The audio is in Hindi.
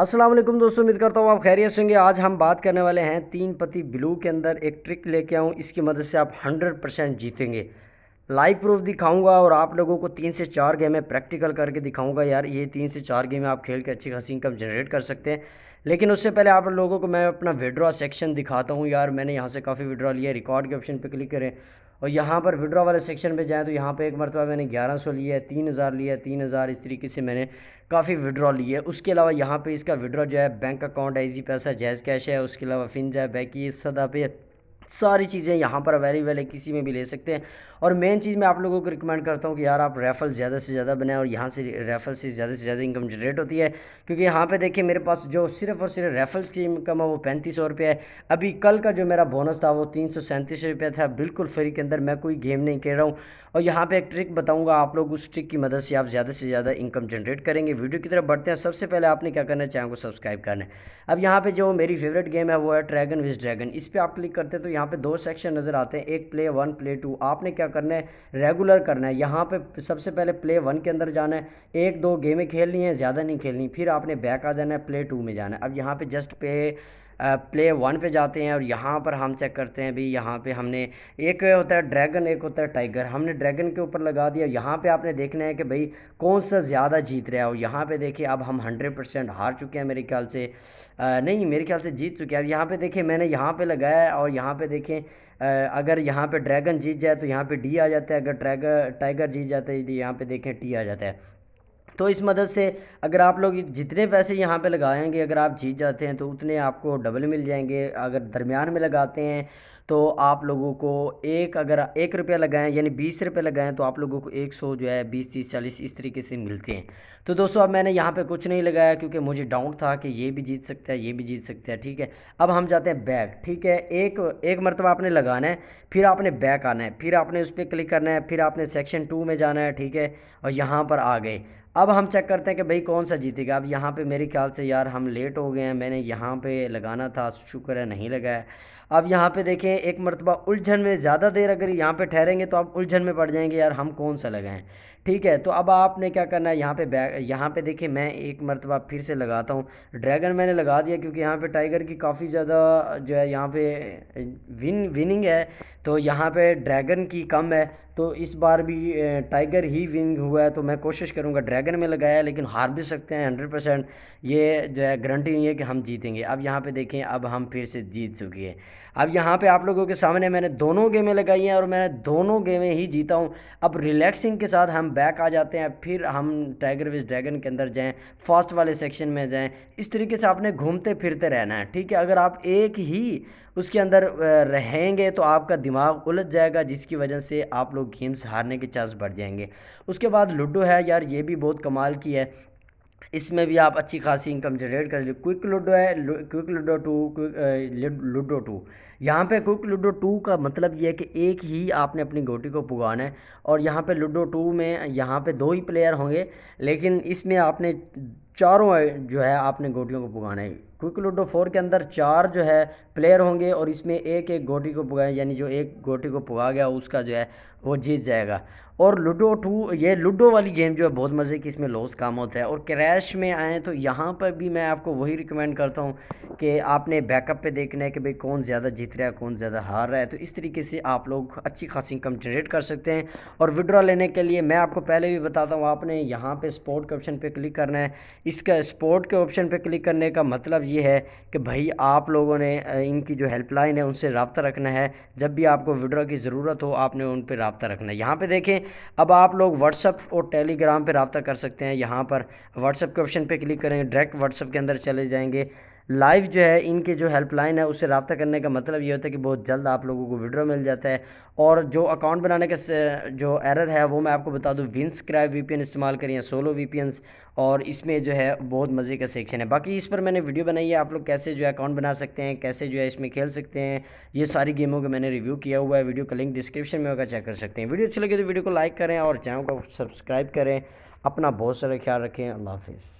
अस्सलाम वालेकुम दोस्तों उम्मीद करता हूँ आप खैरियत होंगे आज हम बात करने वाले हैं तीन पति ब्लू के अंदर एक ट्रिक लेके आऊँ इसकी मदद से आप 100 परसेंट जीतेंगे लाइव प्रूफ दिखाऊंगा और आप लोगों को तीन से चार गेमें प्रैक्टिकल करके दिखाऊंगा यार ये तीन से चार गेमें आप खेल के अच्छी खासी इनकम जनरेट कर सकते हैं लेकिन उससे पहले आप लोगों को मैं अपना विड्रॉ सेक्शन दिखाता हूँ यार मैंने यहाँ से काफ़ी विड्रॉ लिया रिकॉर्ड के ऑप्शन पर क्लिक करें और यहाँ पर विड्रॉ वाले सेक्शन पे जाएँ तो यहाँ पे एक मरतबा मैंने ग्यारह सौ लिया है तीन हज़ार लिया है तीन हज़ार इस तरीके से मैंने काफ़ी विड्रॉ लिए है उसके अलावा यहाँ पे इसका विड्रॉ जो है बैंक अकाउंट है इजी पैसा जैज़ कैश है उसके अलावा फिन है बैकी सदा पे सारी चीज़ें यहाँ पर अवेलेबल है किसी में भी ले सकते हैं और मेन चीज़ मैं आप लोगों को रिकमेंड करता हूँ कि यार आप रेफ़ल ज़्यादा से ज़्यादा बनाएं और यहाँ से रेफ़ल से ज़्यादा से ज़्यादा इनकम जनरेट होती है क्योंकि यहाँ पे देखिए मेरे पास जो सिर्फ और सिर्फ रेफ़ल्स की इनकम है वो पैंतीस सौ रुपये है अभी कल का जो मेरा बोनस था वो तीन सौ सैंतीस रुपया था बिल्कुल फ्री के अंदर मैं कोई गेम नहीं खेल रहा हूँ और यहाँ पर एक ट्रिक बताऊँगा आप लोग उस ट्रिक की मदद से आप ज़्यादा से ज़्यादा इनकम जनरेट करेंगे वीडियो की तरफ बढ़ते हैं सबसे पहले आपने क्या करना है चैनल को सब्सक्राइब करना है अब यहाँ पर जो मेरी फेवरेट गेम है वो है ड्रैगन विज ड्रैगन इस पर आप क्लिक करते हैं तो यहाँ पे दो सेक्शन नज़र आते हैं एक प्ले वन प्ले टू आपने क्या करना है रेगुलर करना है यहाँ पे सबसे पहले प्ले वन के अंदर जाना है एक दो गेमें खेलनी है ज़्यादा नहीं खेलनी फिर आपने बैक आ जाना है प्ले टू में जाना है अब यहाँ पर जस्ट पे प्ले वन पे जाते हैं और यहाँ पर हम चेक करते हैं भाई यहाँ पे हमने एक होता है ड्रैगन एक होता है टाइगर हमने ड्रैगन के ऊपर लगा दिया यहाँ पे आपने देखना है कि भाई कौन सा ज़्यादा जीत रहा है और यहाँ पे देखिए अब हम हंड्रेड परसेंट हार चुके हैं मेरे ख्याल से आ, नहीं मेरे ख्याल से जीत चुके हैं अब यहाँ पर देखिए मैंने यहाँ पर लगाया है और यहाँ पर देखें अगर यहाँ पर ड्रैगन जीत जाए तो यहाँ पर डी आ जाता है अगर ट्रैगर टाइगर जीत जाता है यहाँ पर देखें टी आ जाता है तो इस मदद से अगर आप लोग जितने पैसे यहाँ पे लगाएंगे अगर आप जीत जाते हैं तो उतने आपको डबल मिल जाएंगे अगर दरमियान में लगाते हैं तो आप लोगों को एक अगर एक रुपया लगाएं यानी बीस रुपये लगाएं तो आप लोगों को एक सौ जो है बीस तीस चालीस इस तरीके से मिलते हैं तो दोस्तों अब मैंने यहाँ पे कुछ नहीं लगाया क्योंकि मुझे डाउट था कि ये भी जीत सकता है ये भी जीत सकता है ठीक है अब हम जाते हैं बैक ठीक है एक एक मरतबा आपने लगाना है फिर आपने बैक आना है फिर आपने उस पर क्लिक करना है फिर आपने सेक्शन टू में जाना है ठीक है और यहाँ पर आ गए अब हम चेक करते हैं कि भाई कौन सा जीतेगा अब यहाँ पे मेरे ख्याल से यार हम लेट हो गए हैं मैंने यहाँ पे लगाना था शुक्र है नहीं लगाया अब यहाँ पे देखें एक मरतबा उलझन में ज़्यादा देर अगर यहाँ पे ठहरेंगे तो आप उलझन में पड़ जाएंगे यार हम कौन सा लगाएं ठीक है तो अब आपने क्या करना है यहाँ पे बैग यहाँ पे देखें मैं एक मरतबा फिर से लगाता हूँ ड्रैगन मैंने लगा दिया क्योंकि यहाँ पे टाइगर की काफ़ी ज़्यादा जो है यहाँ पे विन विनिंग है तो यहाँ पे ड्रैगन की कम है तो इस बार भी टाइगर ही विनिंग हुआ है तो मैं कोशिश करूँगा ड्रैगन में लगाया लेकिन हार भी सकते हैं हंड्रेड परसेंट ये जो है गारंटी नहीं है कि हम जीतेंगे अब यहाँ पर देखें अब हम फिर से जीत चुकी है अब यहाँ पे आप लोगों के सामने मैंने दोनों गेमें लगाई हैं और मैंने दोनों गेमें ही जीता हूँ अब रिलैक्सिंग के साथ हम बैक आ जाते हैं फिर हम टाइगर विज ड्रैगन के अंदर जाएँ फास्ट वाले सेक्शन में जाएँ इस तरीके से आपने घूमते फिरते रहना है ठीक है अगर आप एक ही उसके अंदर रहेंगे तो आपका दिमाग उलझ जाएगा जिसकी वजह से आप लोग गेम्स हारने के चांस बढ़ जाएंगे उसके बाद लूडो है यार ये भी बहुत कमाल की है इसमें भी आप अच्छी खासी इनकम जनरेट कर लीजिए क्विक लूडो है quick ludo two quick ludo two यहाँ पे क्विक लूडो टू का मतलब ये है कि एक ही आपने अपनी गोटी को पुगाना है और यहाँ पे लूडो टू में यहाँ पे दो ही प्लेयर होंगे लेकिन इसमें आपने चारों जो है आपने गोटियों को पुगाना है क्विक लूडो फोर के अंदर चार जो है प्लेयर होंगे और इसमें एक एक गोटी को पुगाए यानी जो एक गोटी को पुगा गया उसका जो है वो जीत जाएगा और लूडो टू ये लूडो वाली गेम जो है बहुत मज़े की इसमें लॉस काम होता है और क्रैश में आएँ तो यहाँ पर भी मैं आपको वही रिकमेंड करता हूँ कि आपने बैकअप पे देखना है कि भाई कौन ज़्यादा जीत रहा है कौन ज़्यादा हार रहा है तो इस तरीके से आप लोग अच्छी खासी इनकम जनरेट कर सकते हैं और विड्रॉ लेने के लिए मैं आपको पहले भी बताता हूँ आपने यहाँ पर स्पोर्ट के ऑप्शन पर क्लिक करना है इसका स्पोर्ट के ऑप्शन पर क्लिक करने का मतलब ये है कि भाई आप लोगों ने इनकी जो हेल्पलाइन है उनसे रबता रखना है जब भी आपको विड्रो की ज़रूरत हो आपने उन पर रबता रखना है यहाँ पर देखें अब आप लोग व्हाट्सअप और टेलीग्राम पर रबता कर सकते हैं यहाँ पर व्हाट्सअप के ऑप्शन पर क्लिक करेंगे डायरेक्ट व्हाट्सअप के अंदर चले जाएँगे लाइव जो है इनके जो हेल्पलाइन है उससे रबता करने का मतलब ये होता है कि बहुत जल्द आप लोगों को विड्रो मिल जाता है और जो अकाउंट बनाने का जो एरर है वो मैं आपको बता दूँ विंस क्राइव वी इस्तेमाल करें या सोलो वी और इसमें जो है बहुत मज़े का सेक्शन है बाकी इस पर मैंने वीडियो बनाई है आप लोग कैसे जो है अकाउंट बना सकते हैं कैसे जो है इसमें खेल सकते हैं ये सारी गेमों का मैंने रिव्यू किया हुआ है वीडियो का लिंक डिस्क्रिप्शन में होगा चेक कर सकते हैं वीडियो अच्छी लगे तो वीडियो को लाइक करें और चैनल को सब्सक्राइब करें अपना बहुत सारा ख्याल रखें अल्लाह हाफिज़